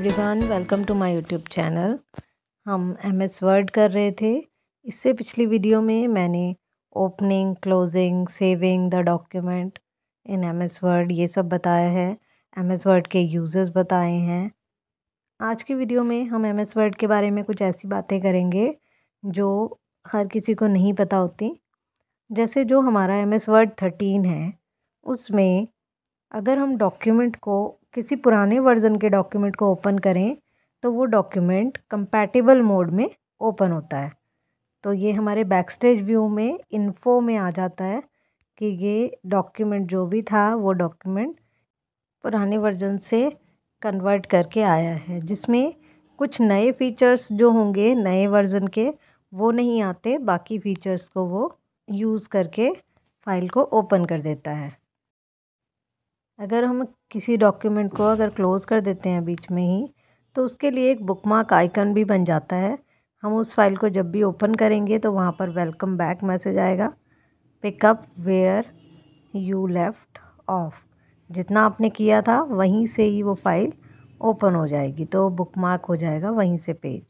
Everyone welcome to my YouTube channel हम M S Word कर रहे थे इससे पिछली वीडियो में मैंने opening closing saving the document in M S Word ये सब बताया है एम एस वर्ड के यूज़र्स बताए हैं आज की वीडियो में हम एम एस वर्ड के बारे में कुछ ऐसी बातें करेंगे जो हर किसी को नहीं पता होती जैसे जो हमारा एम एस वर्ड थर्टीन है उसमें अगर हम डॉक्यूमेंट को किसी पुराने वर्जन के डॉक्यूमेंट को ओपन करें तो वो डॉक्यूमेंट कंपैटिबल मोड में ओपन होता है तो ये हमारे बैक स्टेज व्यू में इन्फो में आ जाता है कि ये डॉक्यूमेंट जो भी था वो डॉक्यूमेंट पुराने वर्जन से कन्वर्ट करके आया है जिसमें कुछ नए फीचर्स जो होंगे नए वर्जन के वो नहीं आते बाकी फीचर्स को वो यूज़ करके फ़ाइल को ओपन कर देता है अगर हम किसी डॉक्यूमेंट को अगर क्लोज़ कर देते हैं बीच में ही तो उसके लिए एक बुक मार्क आइकन भी बन जाता है हम उस फाइल को जब भी ओपन करेंगे तो वहाँ पर वेलकम बैक मैसेज आएगा pick up where you left off जितना आपने किया था वहीं से ही वो फाइल ओपन हो जाएगी तो बुक मार्क हो जाएगा वहीं से पेज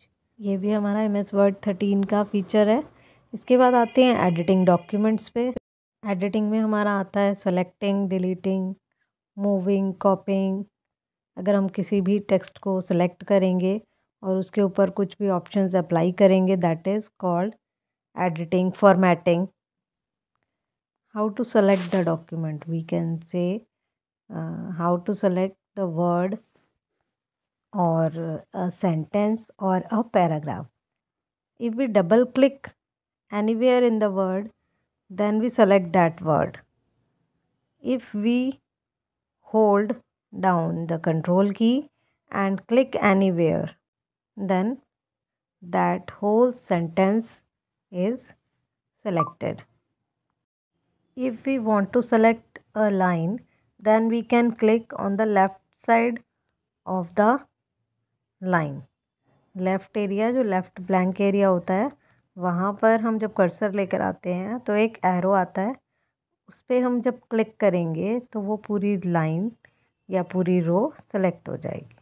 ये भी हमारा एम एस वर्ड थर्टीन का फीचर है इसके बाद आते हैं एडिटिंग डॉक्यूमेंट्स पे एडिटिंग में हमारा आता है सेलेक्टिंग डिलीटिंग मूविंग कॉपिंग अगर हम किसी भी टेक्स्ट को सेलेक्ट करेंगे और उसके ऊपर कुछ भी ऑप्शन अप्लाई करेंगे that is called editing formatting how to select the document we can say how to select the word और सेंटेंस और a paragraph if we double click anywhere in the word then we select that word if we hold down the control key and click anywhere then that whole sentence is selected. If we want to select a line then we can click on the left side of the line. left area jo left blank area hota hai wahan par hum jab cursor lekar aate hain to ek arrow aata hai उस पर हम जब click करेंगे तो वो पूरी line या पूरी रो सेलेक्ट हो जाएगी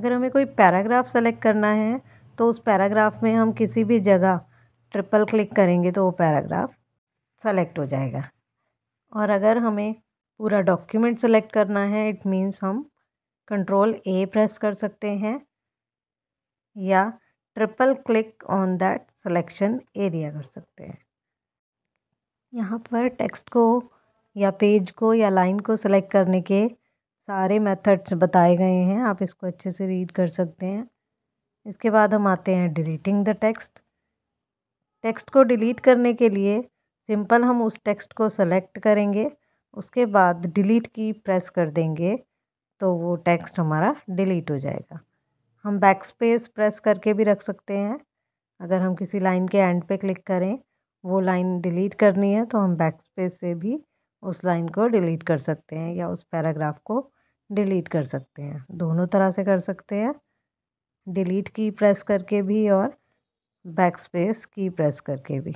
अगर हमें कोई पैराग्राफ सेलेक्ट करना है तो उस पैराग्राफ में हम किसी भी जगह ट्रिपल क्लिक करेंगे तो वो पैराग्राफ सेलेक्ट हो जाएगा और अगर हमें पूरा डॉक्यूमेंट सेलेक्ट करना है इट मींस हम कंट्रोल ए प्रेस कर सकते हैं या triple click on that selection area कर सकते हैं यहाँ पर टेक्स्ट को या पेज को या लाइन को सिलेक्ट करने के सारे मेथड्स बताए गए हैं आप इसको अच्छे से रीड कर सकते हैं इसके बाद हम आते हैं डिलीटिंग द टेक्स्ट टेक्स्ट को डिलीट करने के लिए सिंपल हम उस टेक्स्ट को सेलेक्ट करेंगे उसके बाद डिलीट की प्रेस कर देंगे तो वो टेक्स्ट हमारा डिलीट हो जाएगा हम बैक स्पेस प्रेस करके भी रख सकते हैं अगर हम किसी लाइन के एंड पे क्लिक करें वो लाइन डिलीट करनी है तो हम बैक स्पेस से भी उस लाइन को डिलीट कर सकते हैं या उस पैराग्राफ को डिलीट कर सकते हैं दोनों तरह से कर सकते हैं डिलीट की प्रेस करके भी और बैक स्पेस की प्रेस करके भी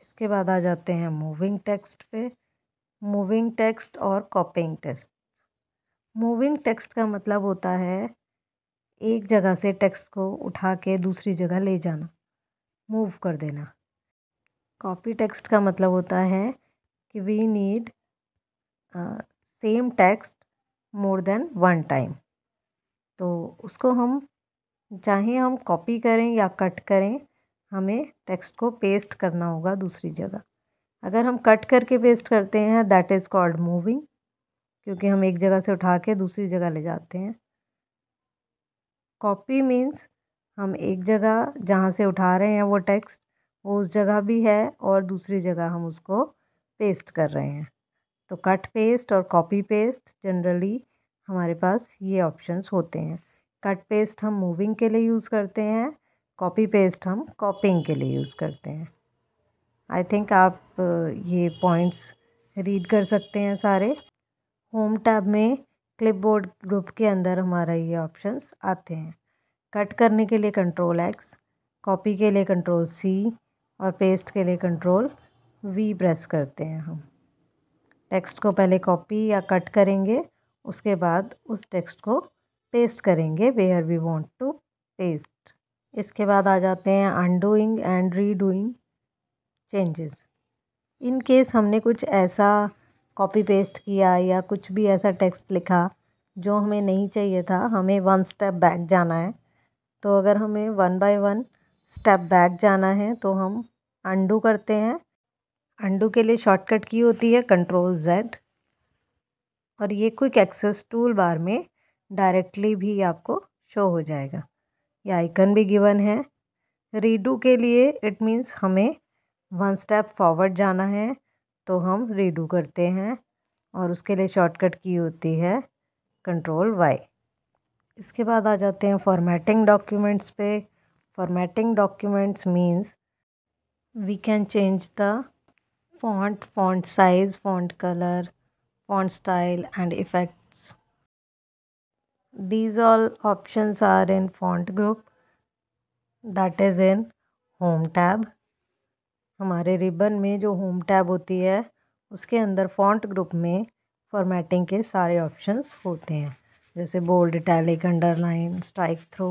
इसके बाद आ जाते हैं मूविंग टेक्स्ट पे मूविंग टेक्स्ट और कॉपिंग टेक्स्ट मूविंग टेक्स्ट का मतलब होता है एक जगह से टेक्स्ट को उठा के दूसरी जगह ले जाना मूव कर देना कॉपी टेक्स्ट का मतलब होता है कि we need same text more than one time तो उसको हम चाहे हम कॉपी करें या कट करें हमें टेक्स्ट को पेस्ट करना होगा दूसरी जगह अगर हम कट करके पेस्ट करते हैं दैट इज़ कॉल्ड मूविंग क्योंकि हम एक जगह से उठा के दूसरी जगह ले जाते हैं कॉपी मीन्स हम एक जगह जहाँ से उठा रहे हैं वो टेक्स्ट वो उस जगह भी है और दूसरी जगह हम उसको पेस्ट कर रहे हैं तो कट पेस्ट और कॉपी पेस्ट जनरली हमारे पास ये ऑप्शंस होते हैं कट पेस्ट हम मूविंग के लिए यूज़ करते हैं कॉपी पेस्ट हम कॉपिंग के लिए यूज़ करते हैं आई थिंक आप ये पॉइंट्स रीड कर सकते हैं सारे होम टैब में क्लिपबोर्ड ग्रुप के अंदर हमारा ये ऑप्शंस आते हैं कट करने के लिए कंट्रोल एक्स कॉपी के लिए कंट्रोल सी और पेस्ट के लिए कंट्रोल वी प्रेस करते हैं हम टेक्स्ट को पहले कॉपी या कट करेंगे उसके बाद उस टेक्स्ट को पेस्ट करेंगे where we want to paste इसके बाद आ जाते हैं undoing and redoing changes in case हमने कुछ ऐसा कॉपी पेस्ट किया या कुछ भी ऐसा टेक्स्ट लिखा जो हमें नहीं चाहिए था हमें वन स्टेप बैक जाना है तो अगर हमें one by one step back जाना है तो हम अंडू करते हैं अंडू के लिए शॉर्टकट की होती है कंट्रोल जेड और ये क्विक एक्सेस टूल बार में डायरेक्टली भी आपको शो हो जाएगा ये आइकन भी गिवन है रीडू के लिए इट मीन्स हमें वन स्टेप फॉरवर्ड जाना है तो हम रीडू करते हैं और उसके लिए शॉर्टकट की होती है कंट्रोल वाई इसके बाद आ जाते हैं फॉर्मेटिंग डॉक्यूमेंट्स पे formatting documents means we can change the font font size font colour font style and effects these all options are in font group that is in home tab हमारे ribbon में जो home tab होती है उसके अंदर font group में formatting के सारे ऑप्शंस होते हैं जैसे bold italic underline strikethrough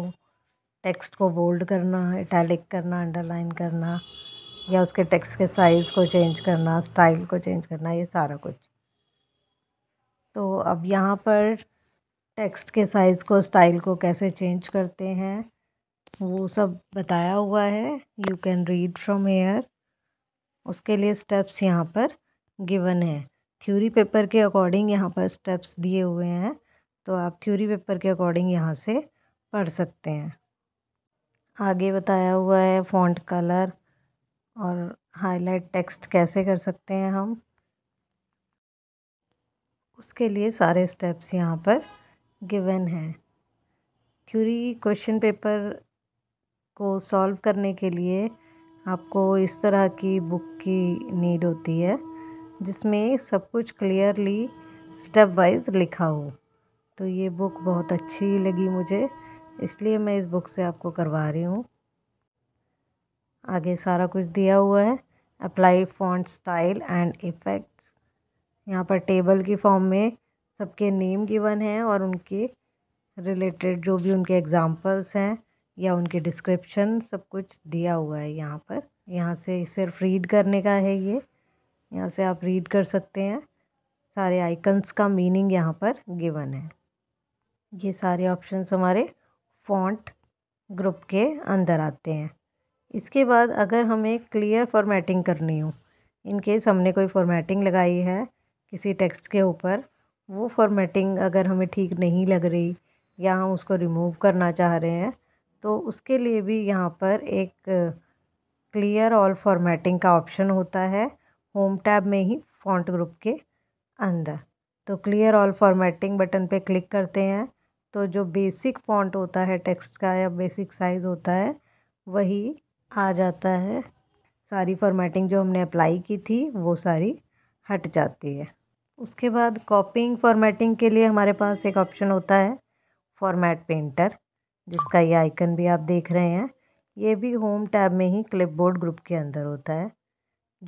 text को बोल्ड करना इटैलिक करना अंडरलाइन करना या उसके टेक्स्ट के साइज़ को चेंज करना स्टाइल को चेंज करना ये सारा कुछ तो अब यहाँ पर टेक्स्ट के साइज़ को स्टाइल को कैसे चेंज करते हैं वो सब बताया हुआ है you can read from here उसके लिए स्टेप्स यहाँ पर गिवन है थ्योरी पेपर के अकॉर्डिंग यहाँ पर स्टेप्स दिए हुए हैं तो आप थ्योरी पेपर के अकॉर्डिंग यहाँ से पढ़ सकते हैं आगे बताया हुआ है फॉन्ट कलर और हाईलाइट टेक्स्ट कैसे कर सकते हैं हम उसके लिए सारे स्टेप्स यहाँ पर गिवन हैं थ्योरी क्वेश्चन पेपर को सॉल्व करने के लिए आपको इस तरह की बुक की नीड होती है जिसमें सब कुछ क्लियरली स्टेप वाइज लिखा हो तो ये बुक बहुत अच्छी लगी मुझे इसलिए मैं इस बुक से आपको करवा रही हूँ आगे सारा कुछ दिया हुआ है apply font style and effects यहाँ पर टेबल की फॉर्म में सबके नेम गिवन है और उनके रिलेटेड जो भी उनके एग्ज़ाम्पल्स हैं या उनके डिस्क्रिप्शन सब कुछ दिया हुआ है यहाँ पर यहाँ से सिर्फ रीड करने का है ये यहाँ से आप रीड कर सकते हैं सारे आइकन्स का मीनिंग यहाँ पर गिवन है ये सारे ऑप्शंस हमारे फॉन्ट ग्रुप के अंदर आते हैं इसके बाद अगर हमें क्लियर फॉर्मेटिंग करनी हो इनकेस हमने कोई फॉर्मेटिंग लगाई है किसी टेक्स्ट के ऊपर वो फॉर्मेटिंग अगर हमें ठीक नहीं लग रही या हम उसको रिमूव करना चाह रहे हैं तो उसके लिए भी यहाँ पर एक क्लियर ऑल फॉर्मेटिंग का ऑप्शन होता है होम टैब में ही फॉन्ट ग्रुप के अंदर तो क्लियर ऑल फॉर्मेटिंग बटन पे क्लिक करते हैं तो जो बेसिक फॉन्ट होता है टेक्स्ट का या बेसिक साइज़ होता है वही आ जाता है सारी फॉर्मेटिंग जो हमने अप्लाई की थी वो सारी हट जाती है उसके बाद कॉपिंग फॉर्मेटिंग के लिए हमारे पास एक ऑप्शन होता है फॉर्मेट पेंटर जिसका ये आइकन भी आप देख रहे हैं ये भी होम टैब में ही क्लिपबोर्ड ग्रुप के अंदर होता है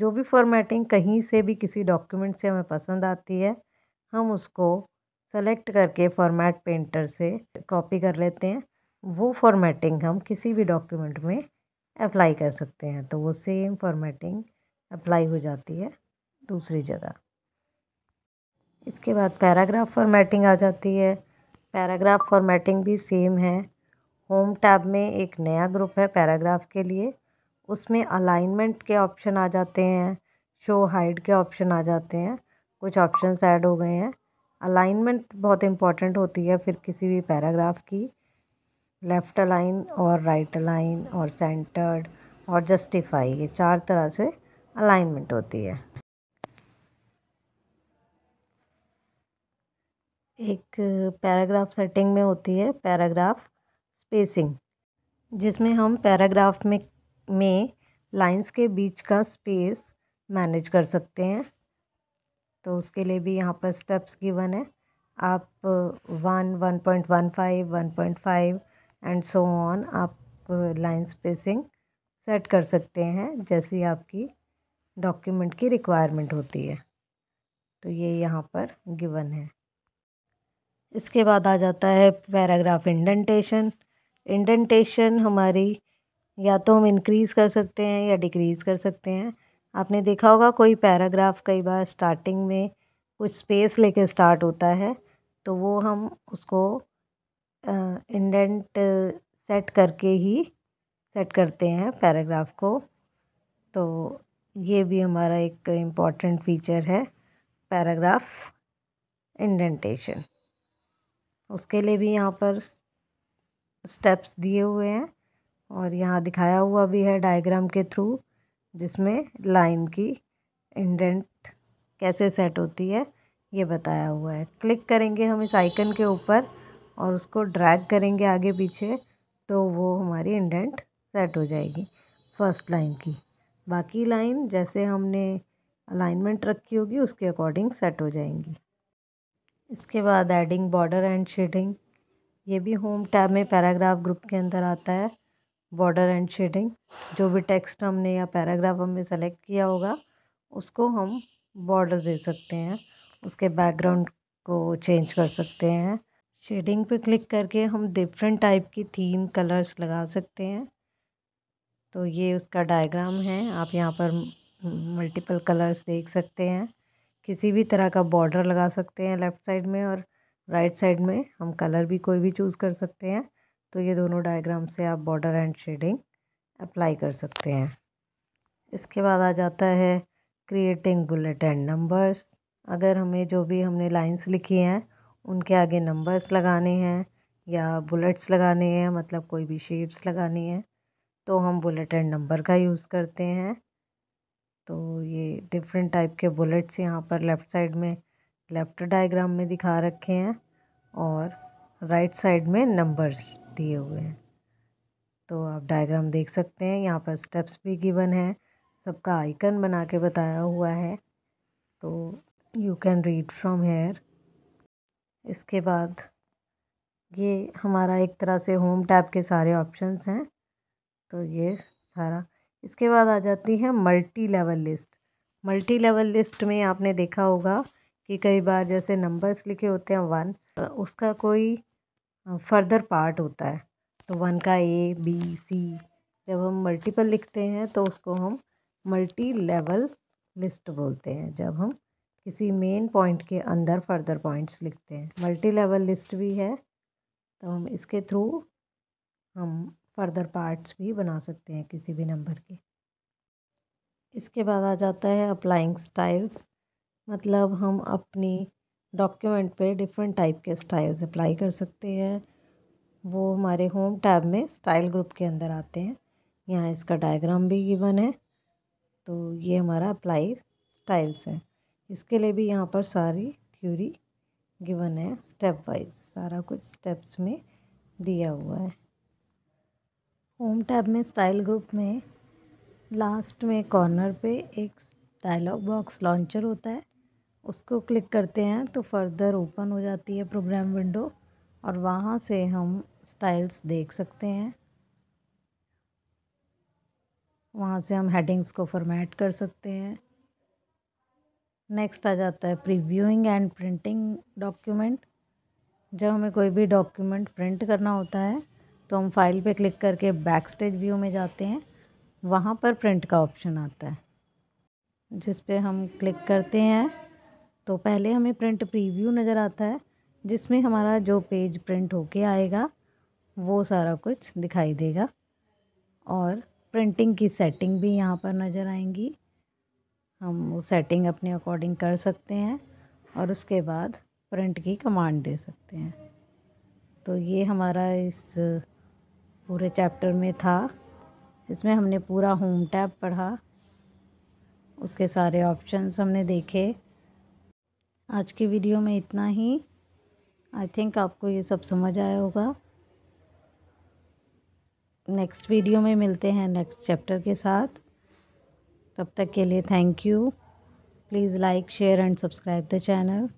जो भी फॉर्मेटिंग कहीं से भी किसी डॉक्यूमेंट से हमें पसंद आती है हम उसको सेलेक्ट करके फॉर्मेट पेंटर से कॉपी कर लेते हैं वो फॉर्मेटिंग हम किसी भी डॉक्यूमेंट में अप्लाई कर सकते हैं तो वो सेम फॉर्मेटिंग अप्लाई हो जाती है दूसरी जगह इसके बाद पैराग्राफ फॉर्मेटिंग आ जाती है पैराग्राफ फॉर्मेटिंग भी सेम है होम टैब में एक नया ग्रुप है पैराग्राफ के लिए उसमें अलाइनमेंट के ऑप्शन आ जाते हैं शो हाइड के ऑप्शन आ जाते हैं कुछ ऑप्शन ऐड हो गए हैं अलाइनमेंट बहुत इम्पॉर्टेंट होती है फिर किसी भी पैराग्राफ की लेफ़्ट अलाइन और राइट अलाइन और सेंटर्ड और जस्टिफाई ये चार तरह से अलाइनमेंट होती है एक पैराग्राफ सेटिंग में होती है पैराग्राफ स्पेसिंग जिसमें हम पैराग्राफ में में लाइंस के बीच का स्पेस मैनेज कर सकते हैं तो उसके लिए भी यहाँ पर स्टेप्स गिवन है आप one one point one five one point five and so on आप लाइन स्पेसिंग सेट कर सकते हैं जैसी आपकी डॉक्यूमेंट की रिक्वायरमेंट होती है तो ये यहाँ पर गिवन है इसके बाद आ जाता है पैराग्राफ इंडेंटेशन इंडेंटेशन हमारी या तो हम इंक्रीज़ कर सकते हैं या डिक्रीज़ कर सकते हैं आपने देखा होगा कोई पैराग्राफ कई बार स्टार्टिंग में कुछ स्पेस लेके स्टार्ट होता है तो वो हम उसको इंडेंट सेट करके ही सेट करते हैं पैराग्राफ को तो ये भी हमारा एक इम्पॉर्टेंट फीचर है पैराग्राफ इंडेंटेशन उसके लिए भी यहाँ पर स्टेप्स दिए हुए हैं और यहाँ दिखाया हुआ भी है डायग्राम के थ्रू जिसमें लाइन की इंडेंट कैसे सेट होती है ये बताया हुआ है क्लिक करेंगे हम इस आइकन के ऊपर और उसको ड्रैग करेंगे आगे पीछे तो वो हमारी इंडेंट सेट हो जाएगी फर्स्ट लाइन की बाकी लाइन जैसे हमने अलाइनमेंट रखी होगी उसके अकॉर्डिंग सेट हो जाएंगी इसके बाद एडिंग बॉर्डर एंड शेडिंग ये भी होम टैब में पैराग्राफ ग्रुप के अंदर आता है बॉर्डर एंड शेडिंग जो भी टेक्स्ट हमने या पैराग्राफ हमने सेलेक्ट किया होगा उसको हम बॉर्डर दे सकते हैं उसके बैकग्राउंड को चेंज कर सकते हैं शेडिंग पे क्लिक करके हम डिफरेंट टाइप की थीम कलर्स लगा सकते हैं तो ये उसका डायग्राम है आप यहाँ पर मल्टीपल कलर्स देख सकते हैं किसी भी तरह का बॉर्डर लगा सकते हैं लेफ़्ट साइड में और राइट right साइड में हम कलर भी कोई भी चूज़ कर सकते हैं तो ये दोनों डायग्राम से आप बॉर्डर एंड शेडिंग अप्लाई कर सकते हैं इसके बाद आ जाता है क्रिएटिंग बुलेट एंड नंबर्स अगर हमें जो भी हमने लाइंस लिखी हैं उनके आगे नंबर्स लगाने हैं या बुलेट्स लगाने हैं मतलब कोई भी शेप्स लगानी है तो हम बुलेट एंड नंबर का यूज़ करते हैं तो ये डिफरेंट टाइप के बुलेट्स यहाँ पर लेफ़्ट साइड में लेफ़्ट डायग्राम में दिखा रखे हैं और राइट साइड में नंबर्स दिए हुए हैं तो आप डायग्राम देख सकते हैं यहाँ पर स्टेप्स भी गिवन है सबका आइकन बना के बताया हुआ है तो you can read from here इसके बाद ये हमारा एक तरह से होम टैब के सारे ऑप्शंस हैं तो ये सारा इसके बाद आ जाती है multi level list multi level list में आपने देखा होगा कि कई बार जैसे नंबर्स लिखे होते हैं वन उसका कोई फर्दर पार्ट होता है तो वन का ए बी सी जब हम मल्टीपल लिखते हैं तो उसको हम मल्टी लेवल लिस्ट बोलते हैं जब हम किसी मेन पॉइंट के अंदर फर्दर पॉइंट्स लिखते हैं मल्टी लेवल लिस्ट भी है तो हम इसके थ्रू हम फर्दर पार्ट्स भी बना सकते हैं किसी भी नंबर के इसके बाद आ जाता है अप्लाइंग स्टाइल्स मतलब हम अपनी डॉक्यूमेंट पे डिफरेंट टाइप के स्टाइल्स अप्लाई कर सकते हैं वो हमारे होम टैब में स्टाइल ग्रुप के अंदर आते हैं यहाँ इसका डायग्राम भी गिवन है तो ये हमारा अप्लाई स्टाइल्स है इसके लिए भी यहाँ पर सारी थ्योरी गिवन है स्टेप वाइज सारा कुछ स्टेप्स में दिया हुआ है होम टैब में स्टाइल ग्रुप में लास्ट में कॉर्नर पे एक डायलॉग बॉक्स लॉन्चर होता है उसको क्लिक करते हैं तो फर्दर ओपन हो जाती है प्रोग्राम विंडो और वहाँ से हम स्टाइल्स देख सकते हैं वहाँ से हम हेडिंग्स को फॉर्मेट कर सकते हैं नेक्स्ट आ जाता है प्रीव्यूइंग एंड प्रिंटिंग डॉक्यूमेंट जब हमें कोई भी डॉक्यूमेंट प्रिंट करना होता है तो हम फाइल पे क्लिक करके बैक स्टेज व्यू में जाते हैं वहाँ पर प्रिंट का ऑप्शन आता है जिस पर हम क्लिक करते हैं तो पहले हमें प्रिंट प्रीव्यू नज़र आता है जिसमें हमारा जो पेज प्रिंट होके आएगा वो सारा कुछ दिखाई देगा और प्रिंटिंग की सेटिंग भी यहाँ पर नज़र आएंगी हम वो सेटिंग अपने अकॉर्डिंग कर सकते हैं और उसके बाद प्रिंट की कमांड दे सकते हैं तो ये हमारा इस पूरे चैप्टर में था इसमें हमने पूरा होम टैब पढ़ा उसके सारे ऑप्शंस हमने देखे आज के वीडियो में इतना ही आई थिंक आपको ये सब समझ आया होगा नेक्स्ट वीडियो में मिलते हैं नेक्स्ट चैप्टर के साथ तब तक के लिए thank you please like share and subscribe the channel